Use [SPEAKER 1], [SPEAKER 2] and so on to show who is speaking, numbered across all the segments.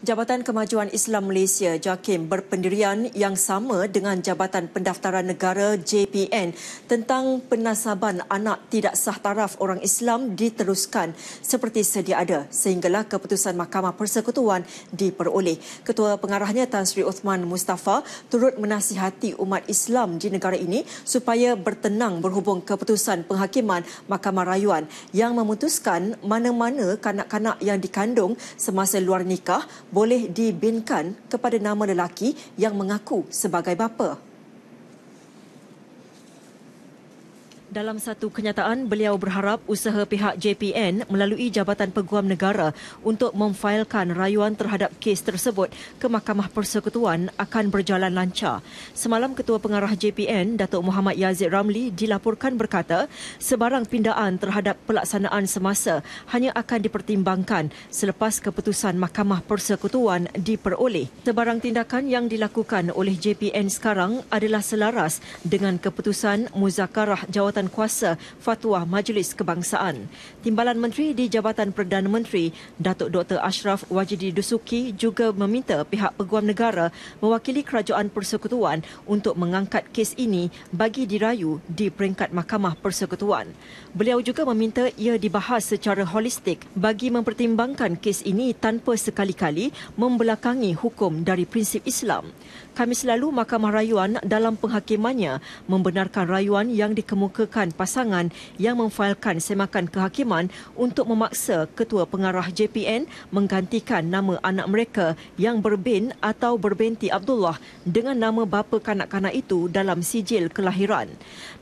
[SPEAKER 1] Jabatan Kemajuan Islam Malaysia JAKIM berpendirian yang sama dengan Jabatan Pendaftaran Negara JPN tentang penasaban anak tidak sah taraf orang Islam diteruskan seperti sedia ada sehinggalah keputusan Mahkamah Persekutuan diperoleh. Ketua Pengarahnya Tan Sri Uthman Mustafa turut menasihati umat Islam di negara ini supaya bertenang berhubung keputusan penghakiman Mahkamah Rayuan yang memutuskan mana-mana kanak-kanak yang dikandung semasa luar nikah boleh dibinkan kepada nama lelaki yang mengaku sebagai bapa. Dalam satu kenyataan, beliau berharap usaha pihak JPN melalui Jabatan Peguam Negara untuk memfailkan rayuan terhadap kes tersebut ke Mahkamah Persekutuan akan berjalan lancar. Semalam Ketua Pengarah JPN, Datuk Muhammad Yazid Ramli dilaporkan berkata, sebarang pindaan terhadap pelaksanaan semasa hanya akan dipertimbangkan selepas keputusan Mahkamah Persekutuan diperoleh. Sebarang tindakan yang dilakukan oleh JPN sekarang adalah selaras dengan keputusan Muzakarah Jawatan jabatan kuasa fatwa Majlis Kebangsaan. Timbalan Menteri di Jabatan Perdana Menteri, Datuk Dr. Ashraf Wajidi Dusuki juga meminta pihak peguam negara mewakili Kerajaan Persekutuan untuk mengangkat kes ini bagi dirayu di peringkat Mahkamah Persekutuan. Beliau juga meminta ia dibahas secara holistik bagi mempertimbangkan kes ini tanpa sekali-kali membelakangi hukum dari prinsip Islam. Kami selalu Mahkamah Rayuan dalam penghakimannya membenarkan rayuan yang dikemukakan menyatakan pasangan yang memfailkan semakan kehakiman untuk memaksa ketua pengarah JPN menggantikan nama anak mereka yang berbin atau berbinti Abdullah dengan nama bapa kanak-kanak itu dalam sijil kelahiran.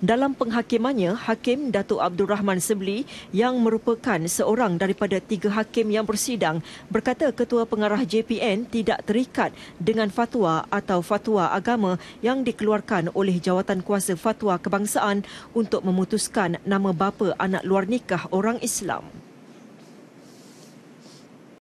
[SPEAKER 1] Dalam penghakimannya, Hakim Datuk Abdul Rahman Sebli yang merupakan seorang daripada tiga hakim yang bersidang berkata ketua pengarah JPN tidak terikat dengan fatwa atau fatwa agama yang dikeluarkan oleh jawatan kuasa fatwa kebangsaan untuk untuk memutuskan nama bapa anak luar nikah orang Islam.